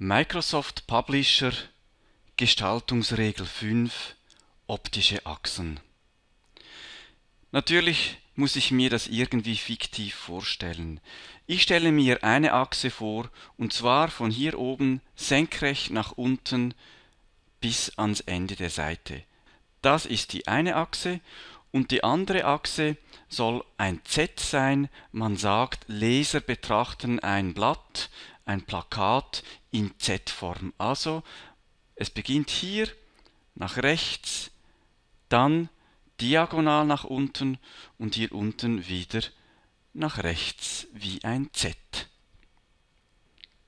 Microsoft Publisher Gestaltungsregel 5 Optische Achsen. Natürlich muss ich mir das irgendwie fiktiv vorstellen. Ich stelle mir eine Achse vor, und zwar von hier oben senkrecht nach unten bis ans Ende der Seite. Das ist die eine Achse und die andere Achse soll ein Z sein. Man sagt, Leser betrachten ein Blatt, ein Plakat in Z-Form. Also es beginnt hier nach rechts, dann diagonal nach unten und hier unten wieder nach rechts wie ein Z.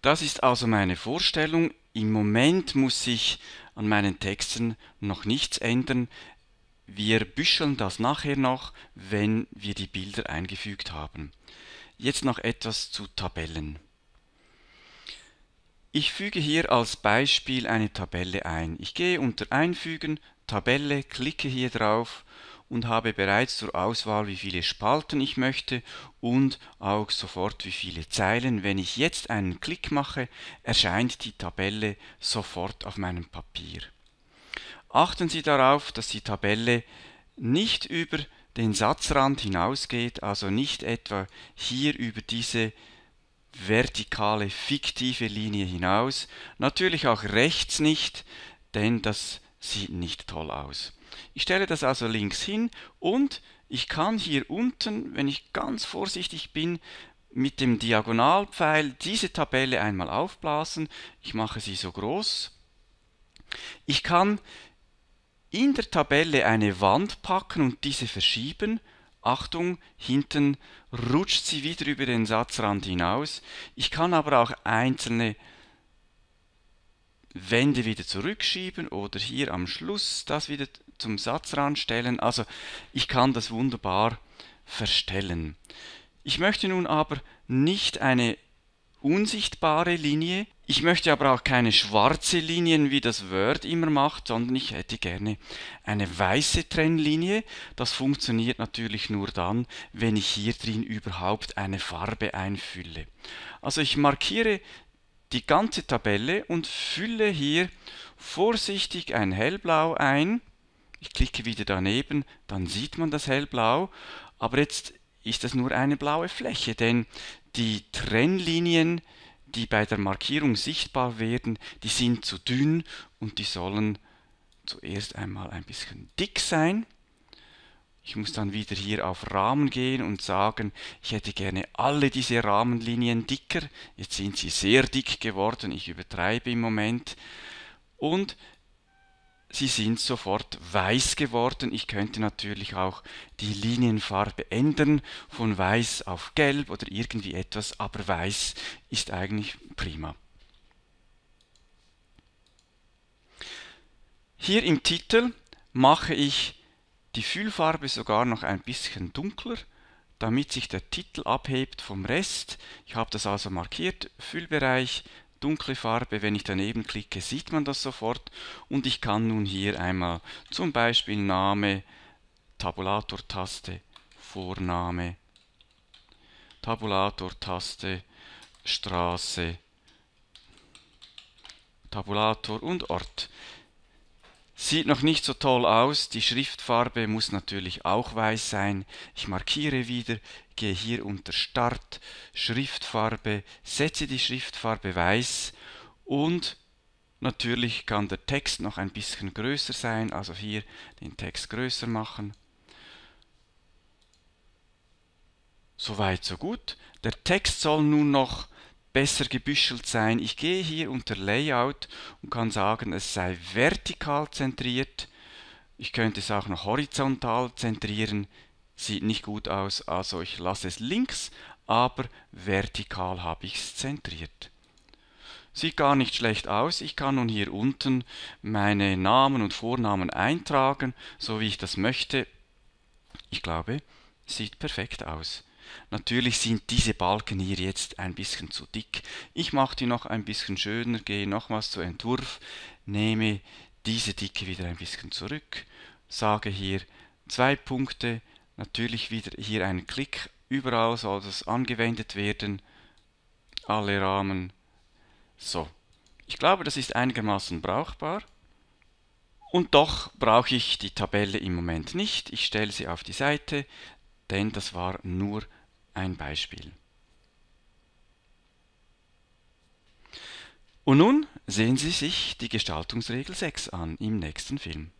Das ist also meine Vorstellung. Im Moment muss ich an meinen Texten noch nichts ändern. Wir büscheln das nachher noch, wenn wir die Bilder eingefügt haben. Jetzt noch etwas zu Tabellen. Ich füge hier als Beispiel eine Tabelle ein. Ich gehe unter Einfügen, Tabelle, klicke hier drauf und habe bereits zur Auswahl, wie viele Spalten ich möchte und auch sofort wie viele Zeilen. Wenn ich jetzt einen Klick mache, erscheint die Tabelle sofort auf meinem Papier. Achten Sie darauf, dass die Tabelle nicht über den Satzrand hinausgeht, also nicht etwa hier über diese Tabelle vertikale fiktive Linie hinaus. Natürlich auch rechts nicht, denn das sieht nicht toll aus. Ich stelle das also links hin und ich kann hier unten, wenn ich ganz vorsichtig bin, mit dem Diagonalpfeil diese Tabelle einmal aufblasen. Ich mache sie so groß. Ich kann in der Tabelle eine Wand packen und diese verschieben Achtung, hinten rutscht sie wieder über den Satzrand hinaus. Ich kann aber auch einzelne Wände wieder zurückschieben oder hier am Schluss das wieder zum Satzrand stellen. Also ich kann das wunderbar verstellen. Ich möchte nun aber nicht eine unsichtbare Linie ich möchte aber auch keine schwarze Linien, wie das Word immer macht, sondern ich hätte gerne eine weiße Trennlinie. Das funktioniert natürlich nur dann, wenn ich hier drin überhaupt eine Farbe einfülle. Also ich markiere die ganze Tabelle und fülle hier vorsichtig ein Hellblau ein. Ich klicke wieder daneben, dann sieht man das Hellblau. Aber jetzt ist das nur eine blaue Fläche, denn die Trennlinien die bei der Markierung sichtbar werden, die sind zu dünn und die sollen zuerst einmal ein bisschen dick sein. Ich muss dann wieder hier auf Rahmen gehen und sagen, ich hätte gerne alle diese Rahmenlinien dicker. Jetzt sind sie sehr dick geworden, ich übertreibe im Moment. Und Sie sind sofort weiß geworden. Ich könnte natürlich auch die Linienfarbe ändern von weiß auf gelb oder irgendwie etwas, aber weiß ist eigentlich prima. Hier im Titel mache ich die Füllfarbe sogar noch ein bisschen dunkler, damit sich der Titel abhebt vom Rest. Ich habe das also markiert, Füllbereich, dunkle Farbe. Wenn ich daneben klicke, sieht man das sofort und ich kann nun hier einmal zum Beispiel Name, Tabulator-Taste, Vorname, Tabulator-Taste, Straße, Tabulator und Ort. Sieht noch nicht so toll aus, die Schriftfarbe muss natürlich auch weiß sein. Ich markiere wieder, gehe hier unter Start, Schriftfarbe, setze die Schriftfarbe weiß und natürlich kann der Text noch ein bisschen größer sein, also hier den Text größer machen. Soweit, so gut. Der Text soll nun noch besser gebüschelt sein. Ich gehe hier unter Layout und kann sagen, es sei vertikal zentriert. Ich könnte es auch noch horizontal zentrieren. Sieht nicht gut aus, also ich lasse es links, aber vertikal habe ich es zentriert. Sieht gar nicht schlecht aus. Ich kann nun hier unten meine Namen und Vornamen eintragen, so wie ich das möchte. Ich glaube, sieht perfekt aus. Natürlich sind diese Balken hier jetzt ein bisschen zu dick. Ich mache die noch ein bisschen schöner, gehe nochmals zu Entwurf, nehme diese Dicke wieder ein bisschen zurück, sage hier zwei Punkte, natürlich wieder hier einen Klick, überall soll das angewendet werden, alle Rahmen. So, ich glaube, das ist einigermaßen brauchbar. Und doch brauche ich die Tabelle im Moment nicht. Ich stelle sie auf die Seite, denn das war nur ein Beispiel. Und nun sehen Sie sich die Gestaltungsregel 6 an im nächsten Film.